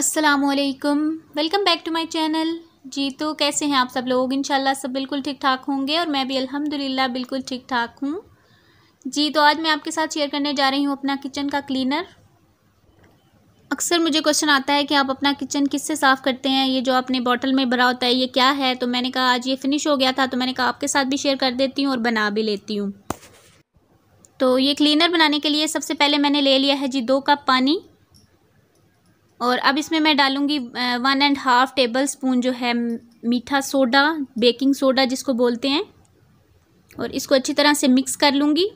असलकम welcome back to my channel जी तो कैसे हैं आप सब लोग इनशाला सब बिल्कुल ठीक ठाक होंगे और मैं भी अल्हम्दुलिल्लाह बिल्कुल ठीक ठाक हूँ जी तो आज मैं आपके साथ शेयर करने जा रही हूँ अपना किचन का क्लीनर अक्सर मुझे क्वेश्चन आता है कि आप अपना किचन किससे साफ़ करते हैं ये जो आपने बॉटल में भरा होता है ये क्या है तो मैंने कहा आज ये फिनिश हो गया था तो मैंने कहा आपके साथ भी शेयर कर देती हूँ और बना भी लेती हूँ तो ये क्लीनर बनाने के लिए सबसे पहले मैंने ले लिया है जी दो कप पानी और अब इसमें मैं डालूँगी one and half tablespoon जो है मीठा सोडा बेकिंग सोडा जिसको बोलते हैं और इसको अच्छी तरह से मिक्स कर लूँगी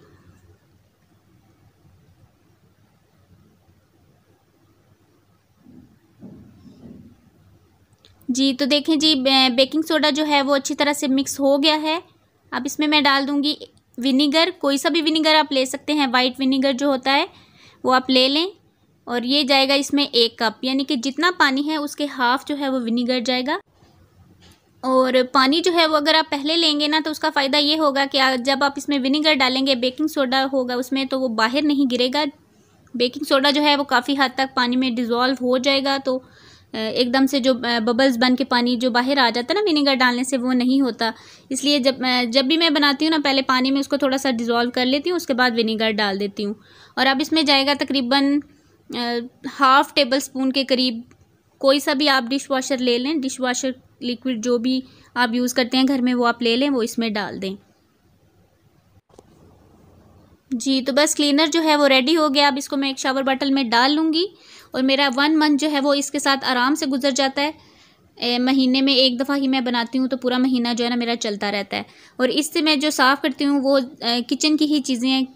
जी तो देखें जी बेकिंग सोडा जो है वो अच्छी तरह से मिक्स हो गया है अब इसमें मैं डाल दूँगी विनीगर कोई सा भी विनीगर आप ले सकते हैं वाइट विनीगर जो होता है वो आप ले लें और ये जाएगा इसमें एक कप यानी कि जितना पानी है उसके हाफ़ जो है वो विनीगर जाएगा और पानी जो है वो अगर आप पहले लेंगे ना तो उसका फ़ायदा ये होगा कि जब आप इसमें विनीगर डालेंगे बेकिंग सोडा होगा उसमें तो वो बाहर नहीं गिरेगा बेकिंग सोडा जो है वो काफ़ी हद तक पानी में डिज़ोल्व हो जाएगा तो एकदम से जो बबल्स बन के पानी जो बाहर आ जाता है ना विनीगर डालने से वो नहीं होता इसलिए जब जब भी मैं बनाती हूँ ना पहले पानी में उसको थोड़ा सा डिज़ोल्व कर लेती हूँ उसके बाद विनीगर डाल देती हूँ और अब इसमें जाएगा तकरीबन हाफ़ टेबल स्पून के करीब कोई सा भी आप डिश वाशर ले लें डिश वाशर लिक्विड जो भी आप यूज़ करते हैं घर में वो आप ले लें वो इसमें डाल दें जी तो बस क्लीनर जो है वो रेडी हो गया अब इसको मैं एक शावर बॉटल में डाल लूँगी और मेरा वन मंथ जो है वो इसके साथ आराम से गुजर जाता है ए, महीने में एक दफ़ा ही मैं बनाती हूँ तो पूरा महीना जो है ना मेरा चलता रहता है और इससे मैं जो साफ़ करती हूँ वो किचन की ही चीज़ें हैं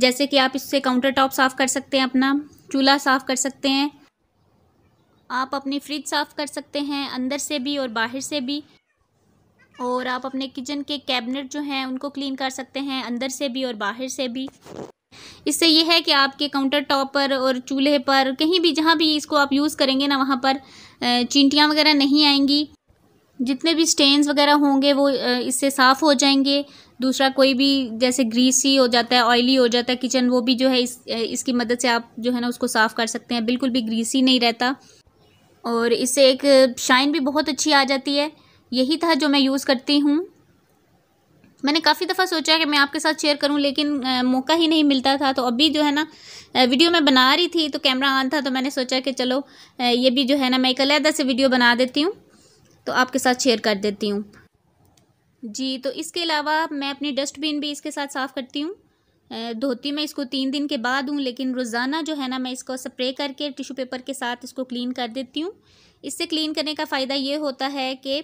जैसे कि आप इससे काउंटर टॉप साफ़ कर सकते हैं अपना चूल्हा साफ़ कर सकते हैं आप अपनी फ्रिज साफ़ कर सकते हैं अंदर से भी और बाहर से भी और आप अपने किचन के कैबिनेट जो हैं उनको क्लीन कर सकते हैं अंदर से भी और बाहर से भी इससे यह है कि आपके काउंटर टॉप पर और चूल्हे पर कहीं भी जहाँ भी इसको आप यूज़ करेंगे ना वहाँ पर चींटियां वगैरह नहीं आएंगी जितने भी स्टेन्स वगैरह होंगे वो इससे साफ़ हो जाएंगे दूसरा कोई भी जैसे ग्रीसी हो जाता है ऑयली हो जाता है किचन वो भी जो है इस इसकी मदद से आप जो है ना उसको साफ़ कर सकते हैं बिल्कुल भी ग्रीसी नहीं रहता और इससे एक शाइन भी बहुत अच्छी आ जाती है यही था जो मैं यूज़ करती हूँ मैंने काफ़ी दफ़ा सोचा कि मैं आपके साथ शेयर करूं लेकिन आ, मौका ही नहीं मिलता था तो अभी जो है ना वीडियो मैं बना रही थी तो कैमरा ऑन था तो मैंने सोचा कि चलो आ, ये भी जो है ना मैं एक अलहदा से वीडियो बना देती हूँ तो आपके साथ शेयर कर देती हूँ जी तो इसके अलावा मैं अपनी डस्टबिन भी इसके साथ साफ़ करती हूँ धोती मैं इसको तीन दिन के बाद हूँ लेकिन रोज़ाना जो है ना मैं इसको स्प्रे करके टिशू पेपर के साथ इसको क्लीन कर देती हूँ इससे क्लीन करने का फ़ायदा ये होता है कि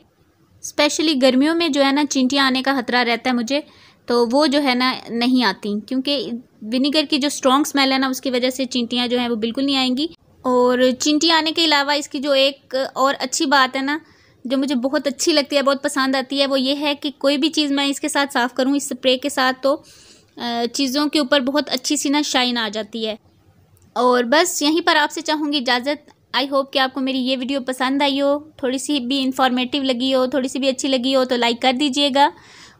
स्पेशली गर्मियों में जो है ना चिंटियाँ आने का ख़तरा रहता है मुझे तो वो जो है ना नहीं आती क्योंकि विनीगर की जो स्ट्रॉन्ग स्मेल है ना उसकी वजह से चिंटियाँ जो हैं वो बिल्कुल नहीं आएंगी और चिंटी आने के अलावा इसकी जो एक और अच्छी बात है ना जो मुझे बहुत अच्छी लगती है बहुत पसंद आती है वो ये है कि कोई भी चीज़ मैं इसके साथ साफ़ करूँ इस स्प्रे के साथ तो चीज़ों के ऊपर बहुत अच्छी सी ना शाइन आ जाती है और बस यहीं पर आपसे चाहूँगी इजाज़त आई होप कि आपको मेरी ये वीडियो पसंद आई हो थोड़ी सी भी इन्फॉर्मेटिव लगी हो थोड़ी सी भी अच्छी लगी हो तो लाइक कर दीजिएगा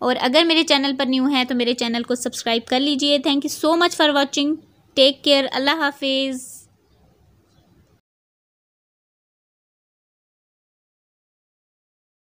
और अगर मेरे चैनल पर न्यू है तो मेरे चैनल को सब्सक्राइब कर लीजिए thank you so much for watching take care अल्लाह हाफिज़